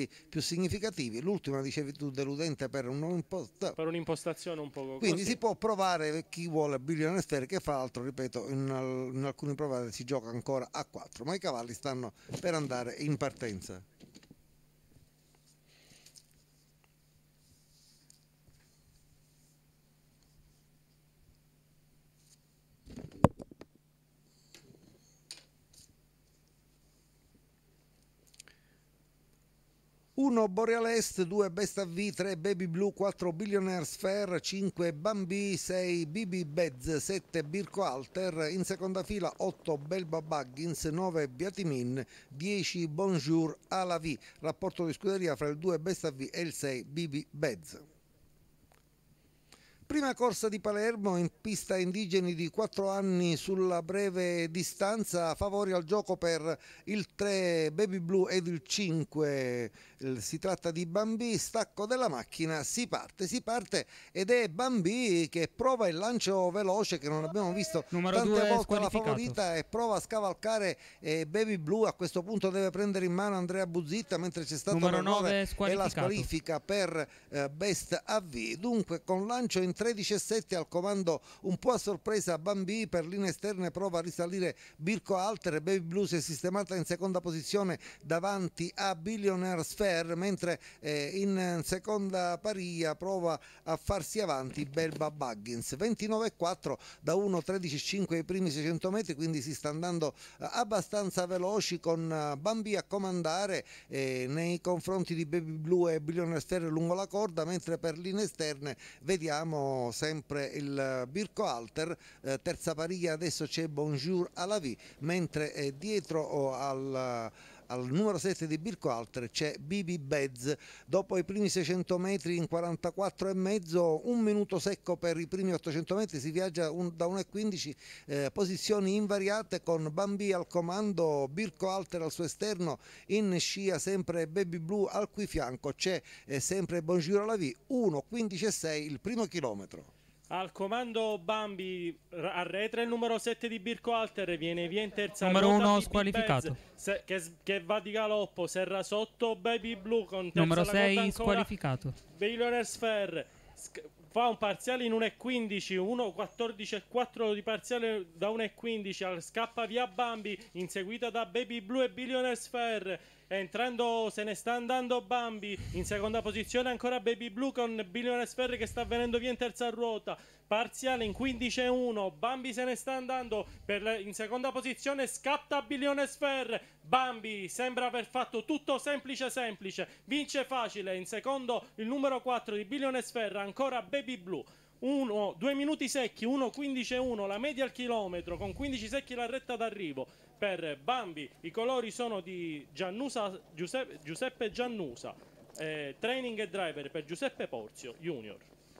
esempi più significativi, l'ultima dicevi tu deludente per un'impostazione. Per un'impostazione un po' così. Quindi si può provare chi vuole Billionaire Sphere che fa altro, ripeto, in, al in alcuni provate si gioca ancora a 4, ma i cavalli stanno per andare in partenza. 1 Boreal Est, 2 Best of V, 3 Baby Blue, 4 Billionaires Fair, 5 Bambi, 6 BB Beds, 7 Birko Alter, in seconda fila 8 Belba Buggins, 9 Biatimin, 10 Bonjour Alavi, rapporto di scuderia fra il 2 Best of V e il 6 BB Beds. Prima corsa di Palermo in pista indigeni di 4 anni sulla breve distanza, favori al gioco per il 3 Baby Blue ed il 5, si tratta di Bambi, stacco della macchina, si parte, si parte ed è Bambi che prova il lancio veloce che non abbiamo visto Numero tante volte la favorita e prova a scavalcare eh, Baby Blue, a questo punto deve prendere in mano Andrea Buzzitta mentre c'è stato Numero 9 e la squalifica per eh, Best AV, dunque con lancio in 13-7 al comando un po' a sorpresa Bambi, per linee esterne prova a risalire Birko Alter, e Baby Blues è sistemata in seconda posizione davanti a Billionaire Sphere mentre eh, in seconda paria prova a farsi avanti Belba Buggins. 29-4 da 1-13-5 ai primi 600 metri, quindi si sta andando eh, abbastanza veloci con eh, Bambi a comandare eh, nei confronti di Baby Blue e Billionaire Sphere lungo la corda, mentre per linee esterne vediamo sempre il eh, Birko Alter, eh, terza pariglia adesso c'è Bonjour à la vie, mentre eh, dietro oh, al al numero 7 di Birko Alter c'è Bibi Bez, dopo i primi 600 metri in 44 e mezzo, un minuto secco per i primi 800 metri, si viaggia un, da 1,15, eh, posizioni invariate con Bambi al comando, Birko Alter al suo esterno, in scia sempre Baby Blue al cui fianco c'è eh, sempre Bonjour alla V, 1,15 e 6 il primo chilometro. Al comando Bambi arretra il numero 7 di Birko Alter, viene via in terza Numero 1 squalificato. Bez, se, che, che, va di galoppo, serra sotto Baby Blue con terza Numero 6 squalificato. Baylor Sphere fa un parziale in 1,15, 1,14,4 di parziale da 1,15, scappa via Bambi, inseguita da Baby Blue e Billionaires Fair. Entrando se ne sta andando Bambi, in seconda posizione ancora Baby Blue con Billionaires Fair che sta venendo via in terza ruota. Parziale in 15,1, Bambi se ne sta andando per le, in seconda posizione, scatta Billionaires Fair. Bambi sembra aver fatto tutto semplice semplice, vince facile, in secondo il numero 4 di Billionaires Fair, ancora Baby baby blu. 1, 2 minuti secchi, 1.15.1, la media al chilometro con 15 secchi la retta d'arrivo per Bambi. I colori sono di Giannusa, Giuseppe, Giuseppe Giannusa, eh, training e driver per Giuseppe Porzio Junior.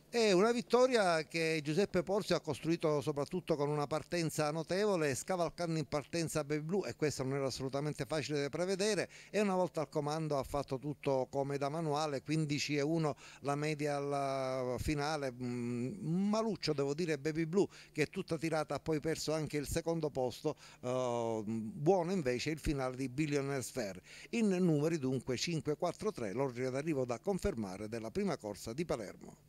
È una vittoria che Giuseppe Porzio ha costruito soprattutto con una partenza notevole, scavalcando in partenza Baby Blue e questo non era assolutamente facile da prevedere e una volta al comando ha fatto tutto come da manuale, 15 e 1 la media alla finale, mm, maluccio devo dire Baby Blue che è tutta tirata ha poi perso anche il secondo posto, eh, buono invece il finale di Billionaires Fair. In numeri dunque 5-4-3 l'ordine d'arrivo da confermare della prima corsa di Palermo.